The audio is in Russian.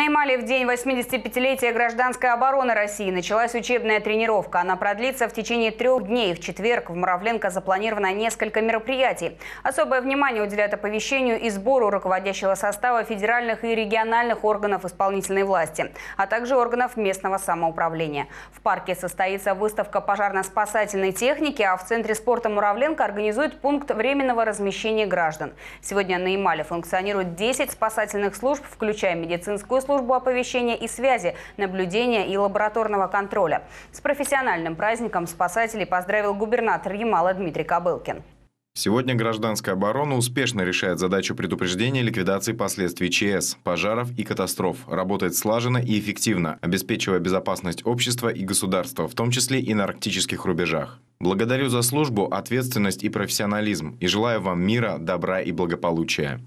На Наймали в день 85-летия гражданской обороны России началась учебная тренировка. Она продлится в течение трех дней. В четверг в Муравленко запланировано несколько мероприятий. Особое внимание уделяют оповещению и сбору руководящего состава федеральных и региональных органов исполнительной власти, а также органов местного самоуправления. В парке состоится выставка пожарно-спасательной техники, а в Центре спорта Муравленко организует пункт временного размещения граждан. Сегодня на Ямале функционирует 10 спасательных служб, включая медицинскую службу, службу оповещения и связи, наблюдения и лабораторного контроля. С профессиональным праздником спасателей поздравил губернатор Ямала Дмитрий Кобылкин. Сегодня гражданская оборона успешно решает задачу предупреждения ликвидации последствий ЧС, пожаров и катастроф, работает слаженно и эффективно, обеспечивая безопасность общества и государства, в том числе и на арктических рубежах. Благодарю за службу, ответственность и профессионализм и желаю вам мира, добра и благополучия.